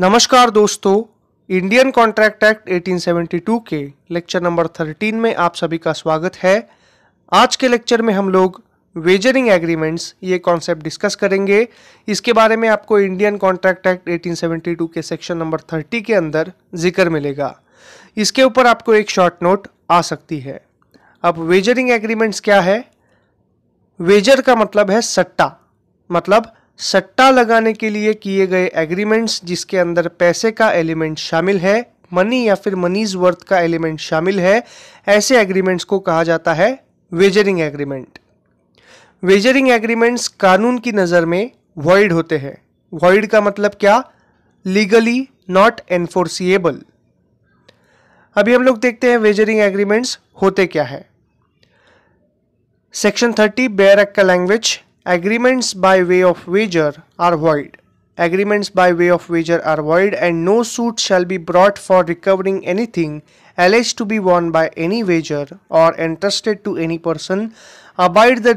नमस्कार दोस्तों Indian contract act 1872 के लेक्चर नंबर 13 में आप सभी का स्वागत है आज के लेक्चर में हम लोग वेजरिंग एग्रीमेंट्स ये कॉन्सेप्ट डिस्कस करेंगे इसके बारे में आपको इंडियन कॉन्ट्रैक्ट एक्ट 1872 के सेक्शन नंबर 30 के अंदर जिक्र मिलेगा इसके ऊपर आपको एक शॉर्ट नोट आ सकती है अब वेजरिंग एग्रीमेंट्स क्या है वेजर का मतलब है सट्टा मतलब सट्टा लगाने के लिए किए गए एग्रीमेंट्स जिसके अंदर पैसे का एलिमेंट शामिल है मनी या फिर मनीज वर्थ का एलिमेंट शामिल है ऐसे एग्रीमेंट्स को कहा जाता है वेजरिंग एग्रीमेंट वेजरिंग एग्रीमेंट्स कानून की नज़र में वॉइड होते हैं वॉइड का मतलब क्या लीगली नॉट एनफोर्सिएबल अभी हम लोग देखते हैं वेजरिंग एग्रीमेंट्स होते क्या है सेक्शन थर्टी बेयर एक्ट का language Agreements by way of wager are void. Agreements by way of wager are void and no suit shall be brought for recovering anything alleged to be won by any wager or entrusted to any person abide the,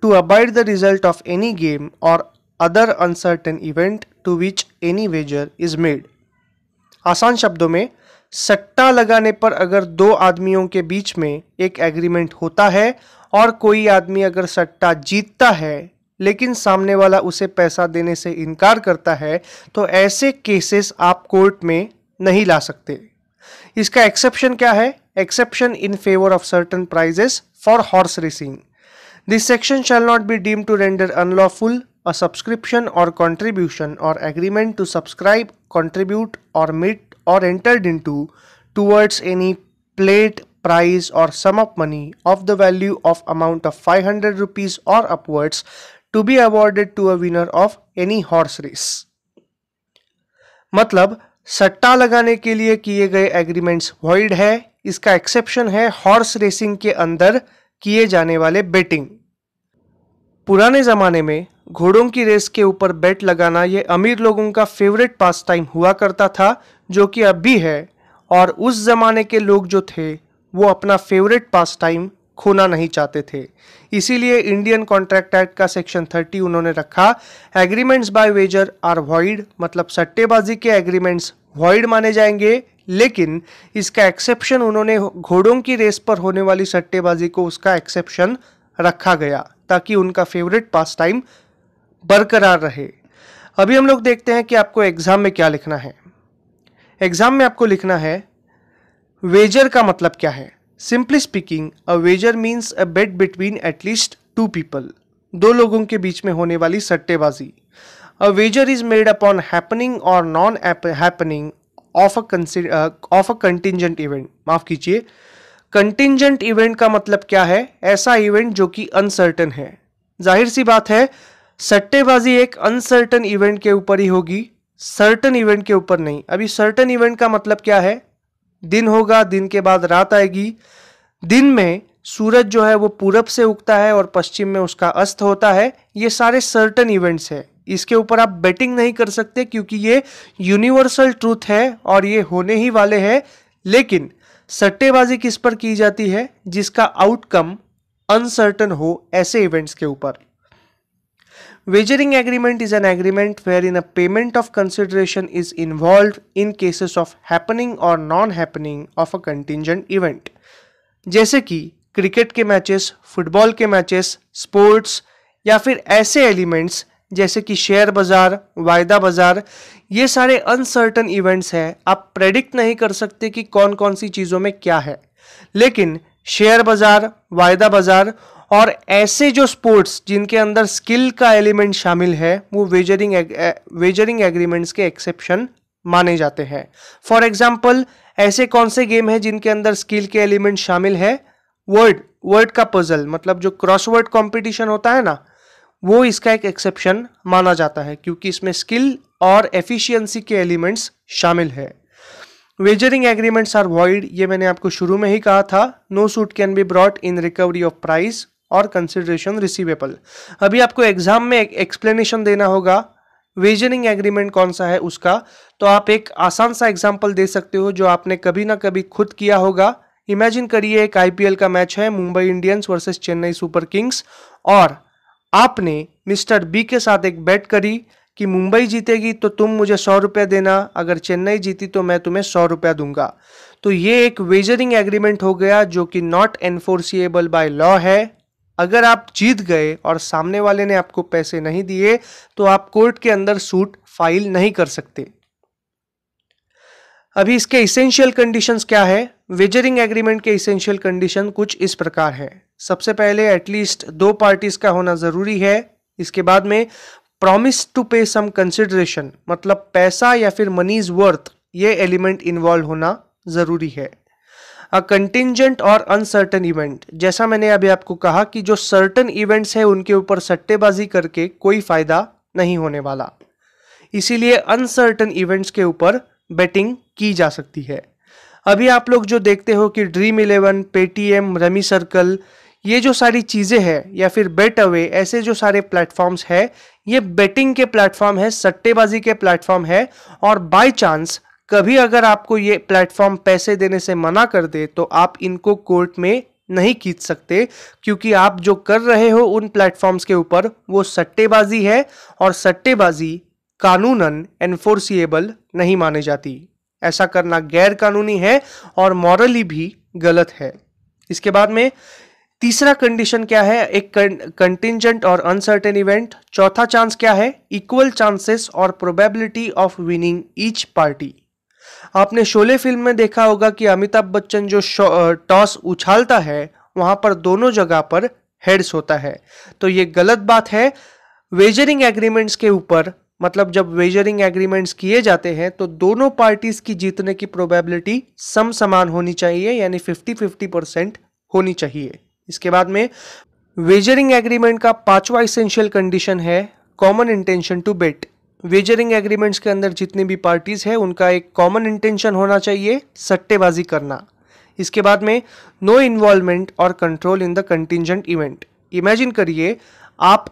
to abide the result of any game or other uncertain event to which any wager is made आसान शब्दों में सट्टा लगाने पर अगर दो आदमियों के बीच में एक एग्रीमेंट होता है और कोई आदमी अगर सट्टा जीतता है लेकिन सामने वाला उसे पैसा देने से इनकार करता है तो ऐसे केसेस आप कोर्ट में नहीं ला सकते इसका एक्सेप्शन क्या है exception in favour of certain prizes for horse racing this section shall not be deem to render unlawful a subscription or contribution or agreement to subscribe contribute or मिट or entered into towards any plate price or sum of money of the value of amount of 500 rupees or upwards to be awarded to a winner of any horse race मतलब सट्टा लगाने के लिए किए गए agreements void है इसका exception है हॉर्स रेसिंग के अंदर किए जाने वाले बेटिंग पुराने ज़माने में घोड़ों की रेस के ऊपर बेट लगाना ये अमीर लोगों का फेवरेट पास टाइम हुआ करता था जो कि अब भी है और उस ज़माने के लोग जो थे वो अपना फेवरेट पास टाइम खोना नहीं चाहते थे इसीलिए इंडियन कॉन्ट्रैक्ट एक्ट का सेक्शन 30 उन्होंने रखा agreements by wager are void मतलब सट्टेबाजी के एग्रीमेंट्स वॉइड माने जाएंगे लेकिन इसका एक्सेप्शन उन्होंने घोड़ों की रेस पर होने वाली सट्टेबाजी को उसका एक्सेप्शन रखा गया ताकि उनका फेवरेट पास टाइम बरकरार रहे अभी हम लोग देखते हैं कि आपको एग्जाम में क्या लिखना है एग्जाम में आपको लिखना है वेजर का मतलब क्या है simply speaking a wager means a bet between at least two people दो लोगों के बीच में होने वाली सट्टेबाजी a wager is made upon happening or non happening of a of a contingent event माफ कीजिए कंटिजेंट इवेंट का मतलब क्या है ऐसा इवेंट जो कि अनसर्टन है जाहिर सी बात है सट्टेबाजी एक अनसर्टन इवेंट के ऊपर ही होगी सर्टन इवेंट के ऊपर नहीं अभी सर्टन इवेंट का मतलब क्या है दिन होगा दिन के बाद रात आएगी दिन में सूरज जो है वो पूरब से उगता है और पश्चिम में उसका अस्त होता है ये सारे सर्टन इवेंट्स है इसके ऊपर आप बेटिंग नहीं कर सकते क्योंकि ये यूनिवर्सल ट्रूथ है और ये होने ही वाले हैं लेकिन सट्टेबाजी किस पर की जाती है जिसका आउटकम अनसर्टन हो ऐसे इवेंट्स के ऊपर Wagering agreement is an agreement wherein a payment of consideration is involved in cases of happening or non-happening of a contingent event. जैसे कि क्रिकेट के मैचेस फुटबॉल के मैचेस स्पोर्ट्स या फिर ऐसे एलिमेंट्स जैसे कि शेयर बाज़ार वायदा बाज़ार ये सारे अनसर्टन इवेंट्स हैं आप प्रेडिक्ट नहीं कर सकते कि कौन कौन सी चीज़ों में क्या है लेकिन शेयर बाज़ार वायदा बाज़ार और ऐसे जो स्पोर्ट्स जिनके अंदर स्किल का एलिमेंट शामिल है वो वेजरिंग वेजरिंग एग्रीमेंट्स के एक्सेप्शन माने जाते हैं फॉर एग्जाम्पल ऐसे कौन से गेम हैं जिनके अंदर स्किल के एलिमेंट शामिल है वर्ड वर्ड का पजल मतलब जो क्रॉसवर्ड कंपटीशन होता है ना वो इसका एक एक्सेप्शन माना जाता है क्योंकि इसमें स्किल और एफिशिएंसी के एलिमेंट्स शामिल है वेजरिंग एग्रीमेंट्स आर वॉइड ये मैंने आपको शुरू में ही कहा था no suit can be brought in recovery of price or consideration receivable अभी आपको एग्जाम में एक एक्सप्लेनेशन देना होगा वेजनिंग एग्रीमेंट कौन सा है उसका तो आप एक आसान सा एग्जाम्पल दे सकते हो जो आपने कभी ना कभी खुद किया होगा इमेजिन करिए एक आईपीएल का मैच है Mumbai Indians versus Chennai Super Kings और आपने मिस्टर बी के साथ एक बैट करी कि मुंबई जीतेगी तो तुम मुझे सौ रुपया देना अगर चेन्नई जीती तो मैं तुम्हें सौ रुपया दूंगा तो ये एक वेजरिंग एग्रीमेंट हो गया जो कि नॉट एनफोर्सिएबल बाय लॉ है अगर आप जीत गए और सामने वाले ने आपको पैसे नहीं दिए तो आप कोर्ट के अंदर सूट फाइल नहीं कर सकते अभी इसके इसेंशियल कंडीशंस क्या है वेजरिंग एग्रीमेंट के इसेंशियल कंडीशन कुछ इस प्रकार है सबसे पहले एटलीस्ट दो पार्टीज का होना जरूरी है इसके बाद में प्रॉमिस टू पे सम कंसिडरेशन मतलब पैसा या फिर मनी इज वर्थ ये एलिमेंट इन्वॉल्व होना जरूरी है अ कंटिजेंट और अनसर्टन इवेंट जैसा मैंने अभी आपको कहा कि जो सर्टन इवेंट्स है उनके ऊपर सट्टेबाजी करके कोई फायदा नहीं होने वाला इसीलिए अनसर्टन इवेंट्स के ऊपर बेटिंग की जा सकती है अभी आप लोग जो देखते हो कि Dream Eleven Paytm Rummy Circle ये जो सारी चीज़ें हैं या फिर बेट अवे ऐसे जो सारे प्लेटफॉर्म्स है ये बेटिंग के प्लेटफॉर्म है सट्टेबाजी के प्लेटफॉर्म है और बाय चांस कभी अगर आपको ये प्लेटफॉर्म पैसे देने से मना कर दे तो आप इनको कोर्ट में नहीं खींच सकते क्योंकि आप जो कर रहे हो उन प्लेटफॉर्म्स के ऊपर वो सट्टेबाजी है और सट्टेबाजी कानूनन एनफोर्सिएबल नहीं मानी जाती ऐसा करना गैर कानूनी है और मॉरली भी गलत है इसके बाद में तीसरा कंडीशन क्या है एक कंटिजेंट और अनसर्टेन इवेंट चौथा चांस क्या है इक्वल चांसेस और probability of winning each party आपने शोले फिल्म में देखा होगा कि अमिताभ बच्चन जो टॉस उछालता है वहां पर दोनों जगह पर हेड्स होता है तो ये गलत बात है वेजरिंग एग्रीमेंट्स के ऊपर मतलब जब वेजरिंग एग्रीमेंट्स किए जाते हैं तो दोनों पार्टीज की जीतने की प्रोबेबिलिटी सम समान होनी चाहिए यानी 50 50 परसेंट होनी चाहिए इसके बाद में वेजरिंग एग्रीमेंट का पांचवा इसेंशियल कंडीशन है common intention to bet wagering agreements के अंदर जितनी भी पार्टीज़ है उनका एक कॉमन इंटेंशन होना चाहिए सट्टेबाजी करना इसके बाद में no involvement or control in the contingent event imagine करिए आप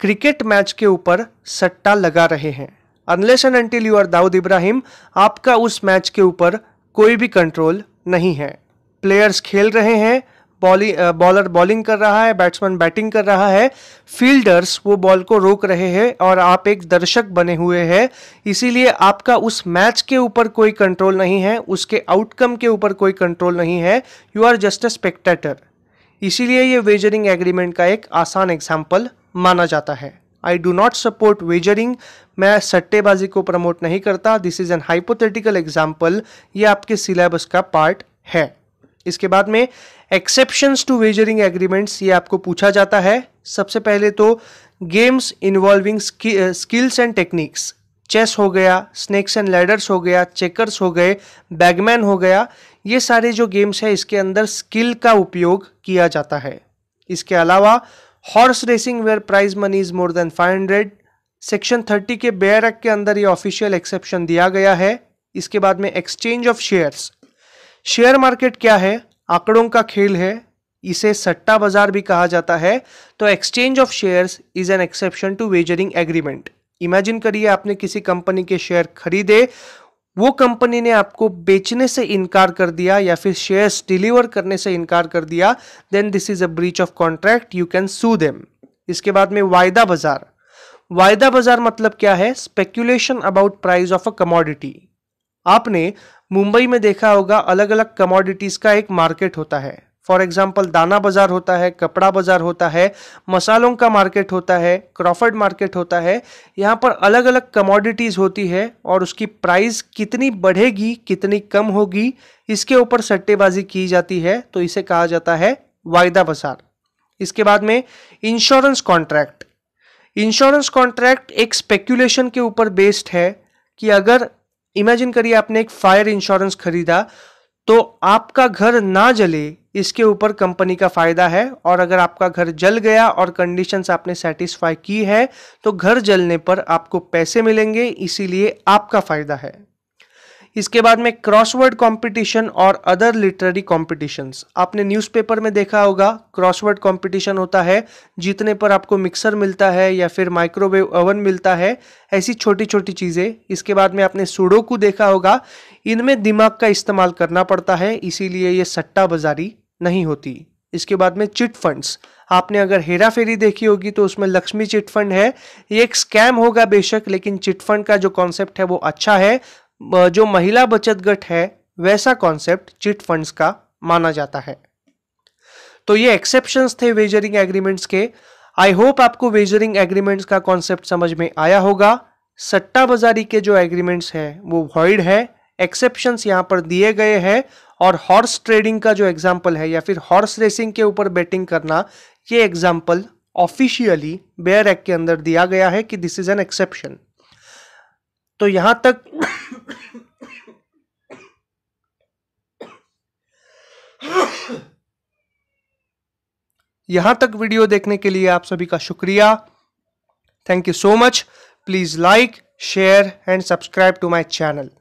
क्रिकेट मैच के ऊपर सट्टा लगा रहे हैं unless and until you are Dawood Ibrahim आपका उस मैच के ऊपर कोई भी कंट्रोल नहीं है प्लेयर्स खेल रहे हैं बॉलिंग बॉलर बॉलिंग कर रहा है बैट्समैन बैटिंग कर रहा है फील्डर्स वो बॉल को रोक रहे हैं और आप एक दर्शक बने हुए हैं इसीलिए आपका उस मैच के ऊपर कोई कंट्रोल नहीं है उसके आउटकम के ऊपर कोई कंट्रोल नहीं है you are just a spectator इसीलिए ये वेजरिंग एग्रीमेंट का एक आसान एग्जाम्पल माना जाता है I do not support wagering मैं सट्टेबाजी को प्रमोट नहीं करता this is an hypothetical example ये आपके सिलेबस का पार्ट है इसके बाद में एक्सेप्शन टू वेजरिंग एग्रीमेंट्स ये आपको पूछा जाता है सबसे पहले तो games involving skills and techniques chess हो गया स्नेक्स एंड लैडर्स हो गया चेकर्स हो गए बैगमैन हो गया ये सारे जो गेम्स हैं इसके अंदर स्किल का उपयोग किया जाता है इसके अलावा horse racing where prize money is more than 500 section 30 के बेयर एक्ट के अंदर ये ऑफिशियल एक्सेप्शन दिया गया है इसके बाद में exchange of shares share market क्या है आंकड़ों का खेल है इसे सट्टा बाजार भी कहा जाता है तो exchange of shares is an exception to wagering agreement imagine करिए आपने किसी कंपनी के शेयर खरीदे वो कंपनी ने आपको बेचने से इनकार कर दिया या फिर शेयर्स डिलीवर करने से इनकार कर दिया then this is a breach of contract you can sue them इसके बाद में वायदा बाजार वायदा बाजार मतलब क्या है speculation about price of a commodity आपने मुंबई में देखा होगा अलग अलग कमोडिटीज का एक मार्केट होता है फॉर एग्जाम्पल दाना बाजार होता है कपड़ा बाजार होता है मसालों का मार्केट होता है क्रॉफर्ड मार्केट होता है यहाँ पर अलग अलग कमोडिटीज़ होती है और उसकी प्राइस कितनी बढ़ेगी कितनी कम होगी इसके ऊपर सट्टेबाजी की जाती है तो इसे कहा जाता है वायदा बाजार इसके बाद में इंश्योरेंस कॉन्ट्रैक्ट इंश्योरेंस कॉन्ट्रैक्ट एक स्पेक्यूलेशन के ऊपर बेस्ड है कि अगर इमेजिन करिए आपने एक फायर इंश्योरेंस खरीदा तो आपका घर ना जले इसके ऊपर कंपनी का फायदा है और अगर आपका घर जल गया और कंडीशंस आपने सेटिस्फाई की है तो घर जलने पर आपको पैसे मिलेंगे इसीलिए आपका फायदा है इसके बाद में क्रॉसवर्ड कंपटीशन और अदर लिटरेरी कॉम्पिटिशन्स आपने न्यूज़पेपर में देखा होगा क्रॉसवर्ड कंपटीशन होता है जीतने पर आपको मिक्सर मिलता है या फिर माइक्रोवेव ओवन मिलता है ऐसी छोटी छोटी चीज़ें इसके बाद में आपने सुडोकू देखा होगा इनमें दिमाग का इस्तेमाल करना पड़ता है इसीलिए ये सट्टा बाजारी नहीं होती इसके बाद में चिट फंड्स आपने अगर हेरा फेरी देखी होगी तो उसमें लक्ष्मी चिट फंड है ये एक स्कैम होगा बेशक लेकिन चिट फंड का जो कॉन्सेप्ट है वो अच्छा है जो महिला बचत गट है वैसा कॉन्सेप्ट चिट फंड्स का माना जाता है तो ये एक्सेप्शंस थे वेजरिंग एग्रीमेंट्स के आई होप आपको वेजरिंग एग्रीमेंट्स का कॉन्सेप्ट समझ में आया होगा सट्टा बाजारी के जो एग्रीमेंट्स हैं वो वॉइड है एक्सेप्शंस यहाँ पर दिए गए हैं और हॉर्स ट्रेडिंग का जो एग्जाम्पल है या फिर हॉर्स रेसिंग के ऊपर बेटिंग करना ये एग्जाम्पल ऑफिशियली बेयर एक्ट के अंदर दिया गया है कि दिस इज एन एक्सेप्शन तो यहां तक यहां तक वीडियो देखने के लिए आप सभी का शुक्रिया thank you so much please like share and subscribe to my channel